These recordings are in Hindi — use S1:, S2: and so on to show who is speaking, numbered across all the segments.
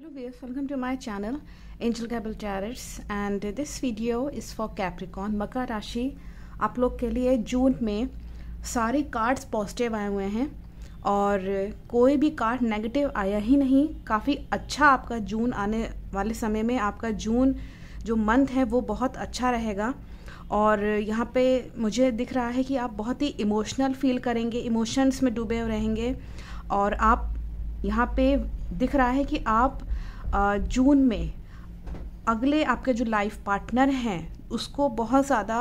S1: Hello viewers, welcome to my channel Angel Gable Tarrots and this video is for Capricorn मकर राशि आप लोग के लिए जून में सारे कार्ड्स पॉजिटिव आए हुए हैं और कोई भी कार्ड नेगेटिव आया ही नहीं काफ़ी अच्छा आपका जून आने वाले समय में आपका जून जो मंथ है वो बहुत अच्छा रहेगा और यहाँ पे मुझे दिख रहा है कि आप बहुत ही इमोशनल फील करेंगे इमोशंस में डूबे रहेंगे और आप यहाँ पे दिख रहा है कि आप जून में अगले आपके जो लाइफ पार्टनर हैं उसको बहुत ज़्यादा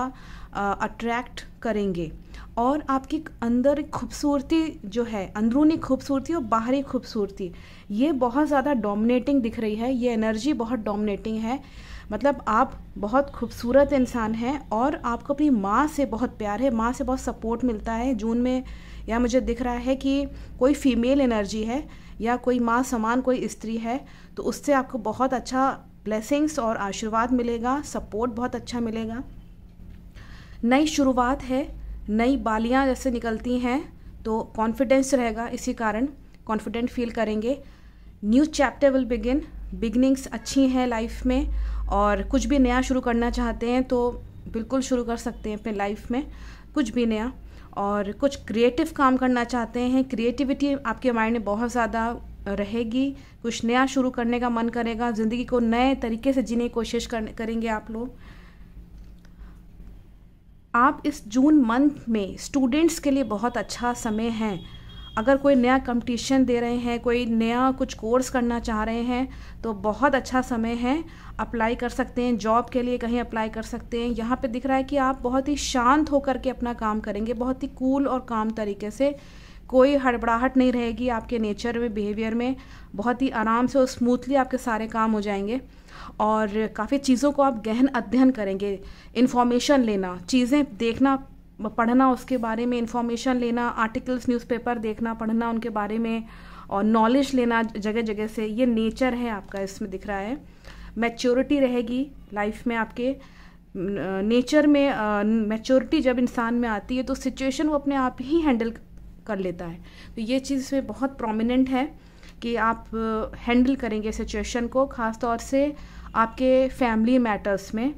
S1: अट्रैक्ट करेंगे और आपकी अंदर खूबसूरती जो है अंदरूनी खूबसूरती और बाहरी खूबसूरती ये बहुत ज़्यादा डोमिनेटिंग दिख रही है ये एनर्जी बहुत डोमिनेटिंग है मतलब आप बहुत खूबसूरत इंसान हैं और आपको अपनी माँ से बहुत प्यार है माँ से बहुत सपोर्ट मिलता है जून में या मुझे दिख रहा है कि कोई फीमेल एनर्जी है या कोई माँ समान कोई स्त्री है तो उससे आपको बहुत अच्छा ब्लेसिंग्स और आशीर्वाद मिलेगा सपोर्ट बहुत अच्छा मिलेगा नई शुरुआत है नई बालियाँ जैसे निकलती हैं तो कॉन्फिडेंस रहेगा इसी कारण कॉन्फिडेंट फील करेंगे new chapter will begin beginnings अच्छी हैं लाइफ में और कुछ भी नया शुरू करना चाहते हैं तो बिल्कुल शुरू कर सकते हैं अपने लाइफ में कुछ भी नया और कुछ क्रिएटिव काम करना चाहते हैं क्रिएटिविटी आपके माइंड में बहुत ज़्यादा रहेगी कुछ नया शुरू करने का मन करेगा ज़िंदगी को नए तरीके से जीने की कोशिश कर, करेंगे आप लोग आप इस जून मंथ में स्टूडेंट्स के लिए बहुत अच्छा समय है अगर कोई नया कंपटीशन दे रहे हैं कोई नया कुछ कोर्स करना चाह रहे हैं तो बहुत अच्छा समय है अप्लाई कर सकते हैं जॉब के लिए कहीं अप्लाई कर सकते हैं यहाँ पे दिख रहा है कि आप बहुत ही शांत होकर के अपना काम करेंगे बहुत ही कूल और काम तरीके से कोई हड़बड़ाहट नहीं रहेगी आपके नेचर में बिहेवियर में बहुत ही आराम से और स्मूथली आपके सारे काम हो जाएंगे और काफ़ी चीज़ों को आप गहन अध्ययन करेंगे इन्फॉर्मेशन लेना चीज़ें देखना पढ़ना उसके बारे में इंफॉर्मेशन लेना आर्टिकल्स न्यूज़पेपर देखना पढ़ना उनके बारे में और नॉलेज लेना जगह जगह से ये नेचर है आपका इसमें दिख रहा है मैच्योरिटी रहेगी लाइफ में आपके नेचर में मैच्योरिटी जब इंसान में आती है तो सिचुएशन वो अपने आप ही हैंडल कर लेता है तो ये चीज़ इसमें बहुत प्रोमिनेंट है कि आप हैंडल करेंगे सिचुएशन को खासतौर से आपके फैमिली मैटर्स में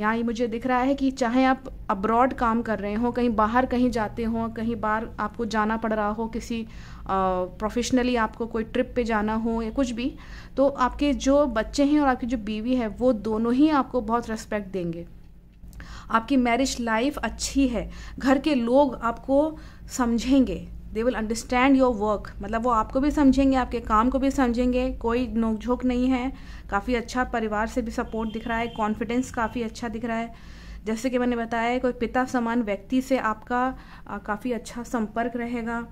S1: यहाँ ये मुझे दिख रहा है कि चाहे आप अब्रॉड काम कर रहे हो कहीं बाहर कहीं जाते हो कहीं बाहर आपको जाना पड़ रहा हो किसी प्रोफेशनली आपको कोई ट्रिप पे जाना हो या कुछ भी तो आपके जो बच्चे हैं और आपकी जो बीवी है वो दोनों ही आपको बहुत रेस्पेक्ट देंगे आपकी मैरिज लाइफ अच्छी है घर के लोग आपको समझेंगे they will understand your work मतलब वो आपको भी समझेंगे आपके काम को भी समझेंगे कोई नोकझोंक नहीं है काफ़ी अच्छा परिवार से भी सपोर्ट दिख रहा है कॉन्फिडेंस काफ़ी अच्छा दिख रहा है जैसे कि मैंने बताया कोई पिता समान व्यक्ति से आपका काफ़ी अच्छा संपर्क रहेगा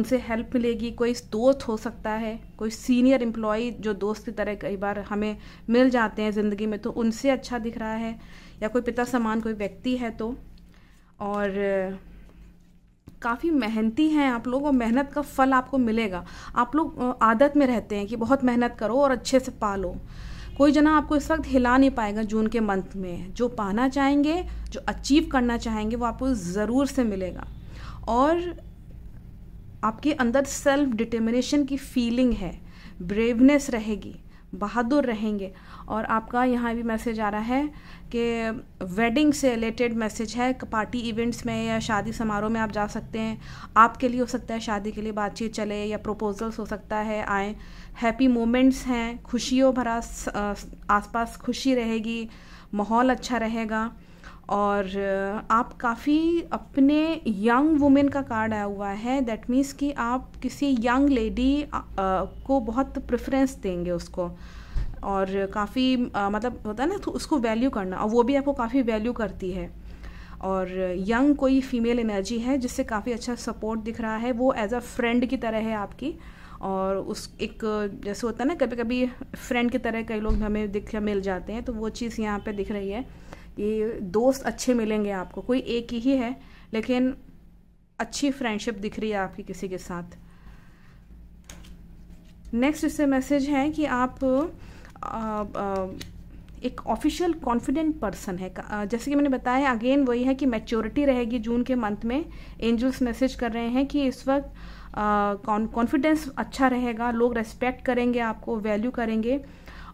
S1: उनसे हेल्प मिलेगी कोई दोस्त हो सकता है कोई सीनियर एम्प्लॉय जो दोस्त की तरह कई बार हमें मिल जाते हैं ज़िंदगी में तो उनसे अच्छा दिख रहा है या कोई पिता समान कोई व्यक्ति है तो और काफ़ी मेहनती हैं आप लोग और मेहनत का फल आपको मिलेगा आप लोग आदत में रहते हैं कि बहुत मेहनत करो और अच्छे से पालो कोई जना आपको इस वक्त हिला नहीं पाएगा जून के मंथ में जो पाना चाहेंगे जो अचीव करना चाहेंगे वो आपको ज़रूर से मिलेगा और आपके अंदर सेल्फ डिटर्मिनेशन की फीलिंग है ब्रेवनेस रहेगी बहादुर रहेंगे और आपका यहाँ भी मैसेज आ रहा है कि वेडिंग से रिलेटेड मैसेज है पार्टी इवेंट्स में या शादी समारोह में आप जा सकते हैं आपके लिए हो सकता है शादी के लिए बातचीत चले या प्रपोजल्स हो सकता है आए हैप्पी मोमेंट्स हैं खुशियों भरा आसपास खुशी रहेगी माहौल अच्छा रहेगा और आप काफ़ी अपने यंग वुमेन का कार्ड आया हुआ है दैट मीन्स कि आप किसी यंग लेडी को बहुत प्रेफरेंस देंगे उसको और काफ़ी मतलब होता है ना तो उसको वैल्यू करना और वो भी आपको काफ़ी वैल्यू करती है और यंग कोई फीमेल एनर्जी है जिससे काफ़ी अच्छा सपोर्ट दिख रहा है वो एज अ फ्रेंड की तरह है आपकी और उस एक जैसे होता है ना कभी कभी फ्रेंड की तरह कई लोग हमें दिख मिल जाते हैं तो वो चीज़ यहाँ पे दिख रही है ये दोस्त अच्छे मिलेंगे आपको कोई एक ही है लेकिन अच्छी फ्रेंडशिप दिख रही है आपकी किसी के साथ नेक्स्ट इससे मैसेज है कि आप आ, आ, एक ऑफिशियल कॉन्फिडेंट पर्सन है जैसे कि मैंने बताया अगेन वही है कि मैच्योरिटी रहेगी जून के मंथ में एंजल्स मैसेज कर रहे हैं कि इस वक्त कॉन्फिडेंस अच्छा रहेगा लोग रेस्पेक्ट करेंगे आपको वैल्यू करेंगे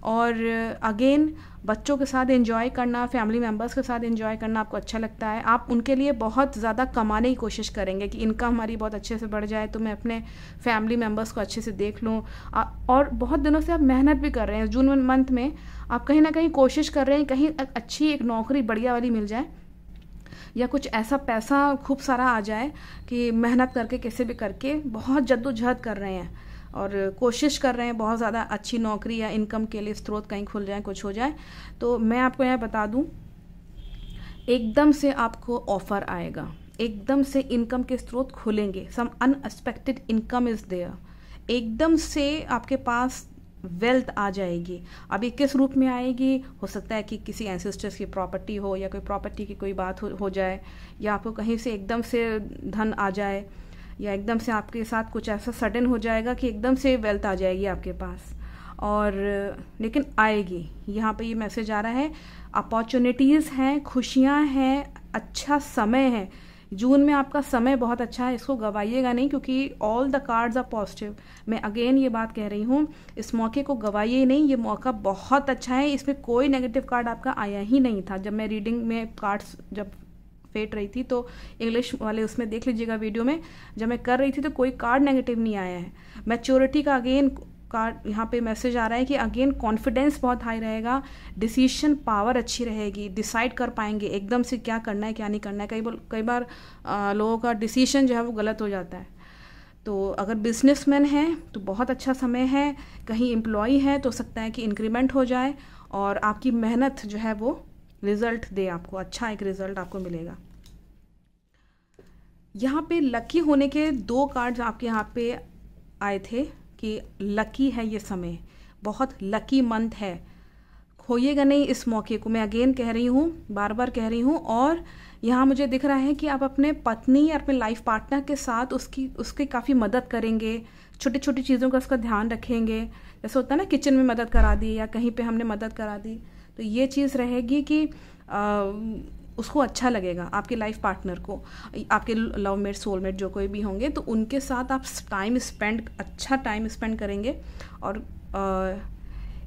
S1: और अगेन बच्चों के साथ इन्जॉय करना फैमिली मेम्बर्स के साथ इन्जॉय करना आपको अच्छा लगता है आप उनके लिए बहुत ज़्यादा कमाने की कोशिश करेंगे कि इनकम हमारी बहुत अच्छे से बढ़ जाए तो मैं अपने फैमिली मेम्बर्स को अच्छे से देख लूँ और बहुत दिनों से आप मेहनत भी कर रहे हैं जून मंथ में आप कहीं ना कहीं कोशिश कर रहे हैं कहीं अच्छी एक नौकरी बढ़िया वाली मिल जाए या कुछ ऐसा पैसा खूब सारा आ जाए कि मेहनत करके कैसे भी करके बहुत जद्दोजहद कर रहे हैं और कोशिश कर रहे हैं बहुत ज़्यादा अच्छी नौकरी या इनकम के लिए स्रोत कहीं खुल जाए कुछ हो जाए तो मैं आपको यह बता दूँ एकदम से आपको ऑफर आएगा एकदम से इनकम के स्रोत खुलेंगे some unexpected income is there एकदम से आपके पास वेल्थ आ जाएगी अभी किस रूप में आएगी हो सकता है कि किसी एंसेस्टर्स की प्रॉपर्टी हो या कोई प्रॉपर्टी की कोई बात हो, हो जाए या आपको कहीं से एकदम से धन आ जाए या एकदम से आपके साथ कुछ ऐसा सडन हो जाएगा कि एकदम से वेल्थ आ जाएगी आपके पास और लेकिन आएगी यहाँ पे ये मैसेज आ रहा है अपॉर्चुनिटीज़ हैं खुशियाँ हैं अच्छा समय है जून में आपका समय बहुत अच्छा है इसको गवाइएगा नहीं क्योंकि all the cards are positive मैं अगेन ये बात कह रही हूँ इस मौके को गवाइए नहीं ये मौका बहुत अच्छा है इसमें कोई नेगेटिव कार्ड आपका आया ही नहीं था जब मैं रीडिंग में कार्ड्स जब फेट रही थी तो इंग्लिश वाले उसमें देख लीजिएगा वीडियो में जब मैं कर रही थी तो कोई कार्ड नेगेटिव नहीं आया है मैच्योरिटी का अगेन कार्ड यहाँ पे मैसेज आ रहा है कि अगेन कॉन्फिडेंस बहुत हाई रहेगा डिसीशन पावर अच्छी रहेगी डिसाइड कर पाएंगे एकदम से क्या करना है क्या नहीं करना है कई बार कई बार लोगों का डिसीशन जो है वो गलत हो जाता है तो अगर बिजनेसमैन हैं तो बहुत अच्छा समय है कहीं एम्प्लॉय है तो सकता है कि इंक्रीमेंट हो जाए और आपकी मेहनत जो है वो रिजल्ट दे आपको अच्छा एक रिजल्ट आपको मिलेगा यहाँ पे लकी होने के दो कार्ड्स आपके यहाँ पे आए थे कि लकी है ये समय बहुत लकी मंथ है खोइएगा नहीं इस मौके को मैं अगेन कह रही हूँ बार बार कह रही हूँ और यहाँ मुझे दिख रहा है कि आप अपने पत्नी या अपने लाइफ पार्टनर के साथ उसकी उसकी काफ़ी मदद करेंगे छोटी छोटी चीज़ों का उसका ध्यान रखेंगे जैसे होता है ना किचन में मदद करा दी या कहीं पे हमने मदद करा दी तो ये चीज़ रहेगी कि आ, उसको अच्छा लगेगा आपके लाइफ पार्टनर को आपके लव मेट सोलमेट जो कोई भी होंगे तो उनके साथ आप टाइम स्पेंड अच्छा टाइम स्पेंड करेंगे और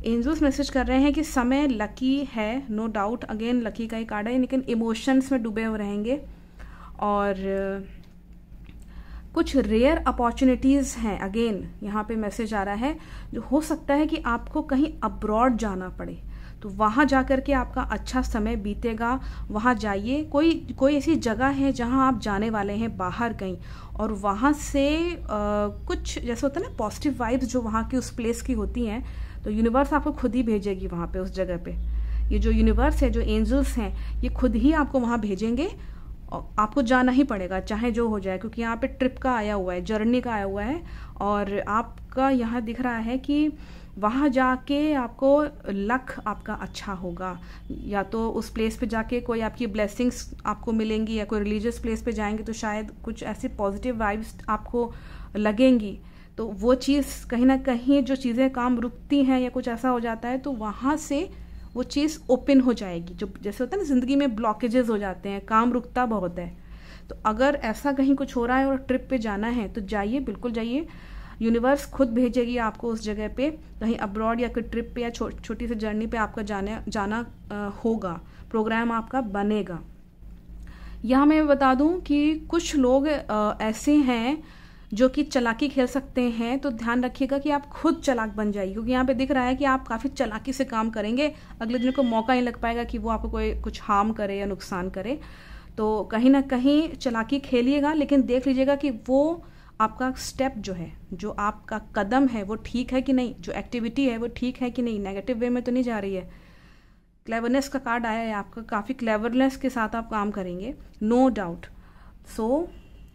S1: एंजल्स मैसेज कर रहे हैं कि समय लकी है नो डाउट अगेन लकी का ही कार्ड है लेकिन इमोशंस में डूबे हुए रहेंगे और कुछ रेयर अपॉर्चुनिटीज़ हैं अगेन यहाँ पे मैसेज आ रहा है जो हो सकता है कि आपको कहीं अब्रॉड जाना पड़े तो वहाँ जा कर के आपका अच्छा समय बीतेगा वहाँ जाइए कोई कोई ऐसी जगह है जहाँ आप जाने वाले हैं बाहर कहीं और वहाँ से आ, कुछ जैसे होता है ना पॉजिटिव वाइब्स जो वहाँ की उस प्लेस की होती हैं तो यूनिवर्स आपको खुद ही भेजेगी वहाँ पे उस जगह पे ये जो यूनिवर्स है जो एंजल्स हैं ये खुद ही आपको वहाँ भेजेंगे और आपको जाना ही पड़ेगा चाहे जो हो जाए क्योंकि यहाँ पे ट्रिप का आया हुआ है जर्नी का आया हुआ है और आपका यहाँ दिख रहा है कि वहाँ जाके आपको लक आपका अच्छा होगा या तो उस प्लेस पे जाके कोई आपकी ब्लेसिंग्स आपको मिलेंगी या कोई रिलीजियस प्लेस पे जाएंगे तो शायद कुछ ऐसी पॉजिटिव वाइब्स आपको लगेंगी तो वो चीज़ कहीं ना कहीं जो चीज़ें काम रुकती हैं या कुछ ऐसा हो जाता है तो वहाँ से वो चीज़ ओपन हो जाएगी जो जैसे होता है ना ज़िंदगी में ब्लॉकेजेस हो जाते हैं काम रुकता बहुत है तो अगर ऐसा कहीं कुछ हो रहा है और ट्रिप पे जाना है तो जाइए बिल्कुल जाइए यूनिवर्स खुद भेजेगी आपको उस जगह पे कहीं अब्रॉड या कोई ट्रिप पे या छोटी सी जर्नी पे आपका जाने जाना आ, होगा प्रोग्राम आपका बनेगा यहाँ मैं बता दूं कि कुछ लोग आ, ऐसे हैं जो कि चलाकी खेल सकते हैं तो ध्यान रखिएगा कि आप खुद चलाक बन जाइए क्योंकि यहाँ पे दिख रहा है कि आप काफ़ी चलाकी से काम करेंगे अगले दिन को मौका नहीं लग पाएगा कि वो आपको कोई कुछ हार्म करे या नुकसान करे तो कहीं ना कहीं चलाकी खेलिएगा लेकिन देख लीजिएगा कि वो आपका स्टेप जो है जो आपका कदम है वो ठीक है कि नहीं जो एक्टिविटी है वो ठीक है कि नहीं नेगेटिव वे में तो नहीं जा रही है क्लेवरनेस का कार्ड आया है आपका काफ़ी क्लेवरनेस के साथ आप काम करेंगे no doubt so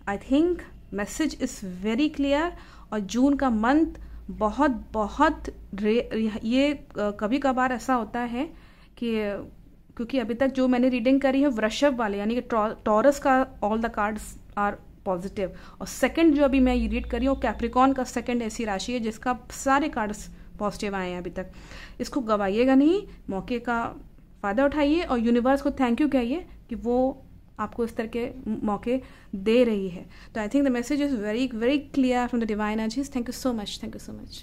S1: I think message is very clear और जून का मंथ बहुत बहुत ये कभी कभार ऐसा होता है कि क्योंकि अभी तक जो मैंने रीडिंग करी है वृषभ वाले यानी कि टॉरस का all the cards are positive और सेकंड जो अभी मैं ये रीड कर रही हूँ कैप्रिकॉन का सेकंड ऐसी राशि है जिसका सारे कार्ड्स पॉजिटिव आए हैं अभी तक इसको गवाइएगा नहीं मौके का फ़ायदा उठाइए और यूनिवर्स को थैंक यू कहिए कि वो आपको इस तरह के मौके दे रही है तो I think the message is very very clear from the divine energies thank you so much thank you so much